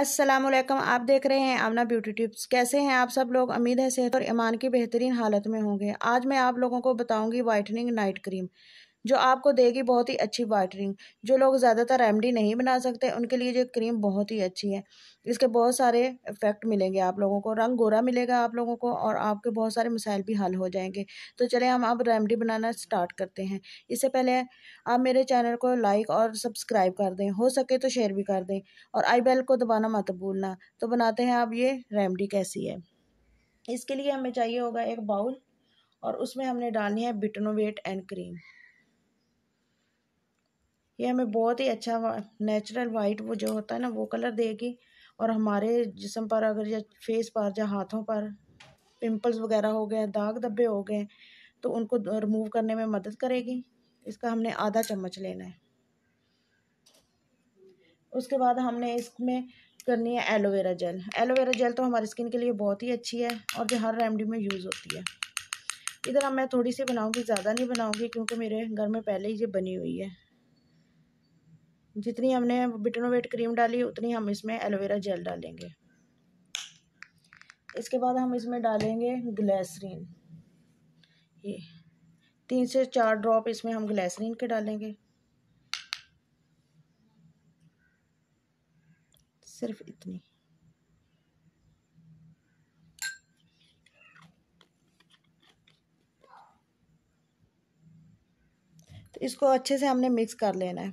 अस्सलाम वालेकुम आप देख रहे हैं आमना ब्यूटी टिप्स कैसे हैं आप सब लोग उम्मीद है सेहत और ईमान की बेहतरीन हालत में होंगे आज मैं आप लोगों को बताऊंगी वाइटनिंग नाइट क्रीम जो आपको देगी बहुत ही अच्छी वाइटनिंग जो लोग ज़्यादातर रेमडी नहीं बना सकते उनके लिए ये क्रीम बहुत ही अच्छी है इसके बहुत सारे इफ़ेक्ट मिलेंगे आप लोगों को रंग गोरा मिलेगा आप लोगों को और आपके बहुत सारे मसाइल भी हल हो जाएंगे तो चले हम अब रेमडी बनाना स्टार्ट करते हैं इससे पहले आप मेरे चैनल को लाइक और सब्सक्राइब कर दें हो सके तो शेयर भी कर दें और आई बेल को दबाना मत भूलना तो बनाते हैं आप ये रेमडी कैसी है इसके लिए हमें चाहिए होगा एक बाउल और उसमें हमने डालनी है बिटनोवेट एंड क्रीम ये हमें बहुत ही अच्छा नेचुरल वाइट वो जो होता है ना वो कलर देगी और हमारे जिसम पर अगर या फेस पर या हाथों पर पिंपल्स वगैरह हो गए दाग धब्बे हो गए तो उनको रिमूव करने में मदद करेगी इसका हमने आधा चम्मच लेना है उसके बाद हमने इसमें करनी है एलोवेरा जेल एलोवेरा जेल तो हमारी स्किन के लिए बहुत ही अच्छी है और जो हर रेमडी में यूज़ होती है इधर अब मैं थोड़ी सी बनाऊंगी ज़्यादा नहीं बनाऊंगी क्योंकि मेरे घर में पहले ही ये बनी हुई है जितनी हमने बिटनोवेट क्रीम डाली उतनी हम इसमें एलोवेरा जेल डालेंगे इसके बाद हम इसमें डालेंगे ग्लैसरीन ये तीन से चार ड्रॉप इसमें हम ग्लैसरीन के डालेंगे सिर्फ इतनी तो इसको अच्छे से हमने मिक्स कर लेना है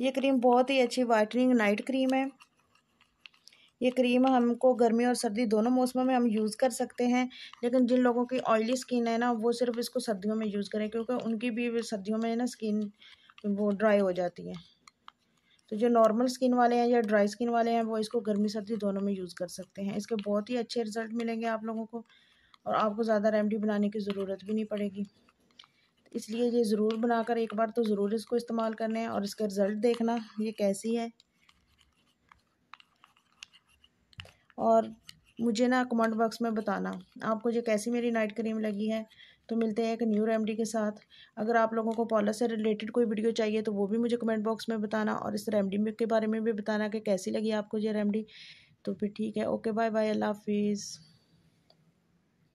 ये क्रीम बहुत ही अच्छी वाइटनिंग नाइट क्रीम है ये क्रीम हमको गर्मी और सर्दी दोनों मौसमों में हम यूज़ कर सकते हैं लेकिन जिन लोगों की ऑयली स्किन है ना वो सिर्फ इसको सर्दियों में यूज़ करें क्योंकि उनकी भी सर्दियों में ना स्किन वो ड्राई हो जाती है तो जो नॉर्मल स्किन वाले हैं या ड्राई स्किन वाले हैं वो इसको गर्मी सर्दी दोनों में यूज़ कर सकते हैं इसके बहुत ही अच्छे रिज़ल्ट मिलेंगे आप लोगों को और आपको ज़्यादा रेमडी बनाने की ज़रूरत भी नहीं पड़ेगी इसलिए ये ज़रूर बनाकर एक बार तो ज़रूर इसको इस्तेमाल करना है और इसका रिज़ल्ट देखना ये कैसी है और मुझे ना कमेंट बॉक्स में बताना आपको जो कैसी मेरी नाइट क्रीम लगी है तो मिलते हैं एक न्यू रेमडी के साथ अगर आप लोगों को पॉलर से रिलेटेड कोई वीडियो चाहिए तो वो भी मुझे कमेंट बॉक्स में बताना और इस रेमडी के बारे में भी बताना कि कैसी लगी आपको ये रेमडी तो फिर ठीक है ओके बाय बाय अल्लाह हाफिज़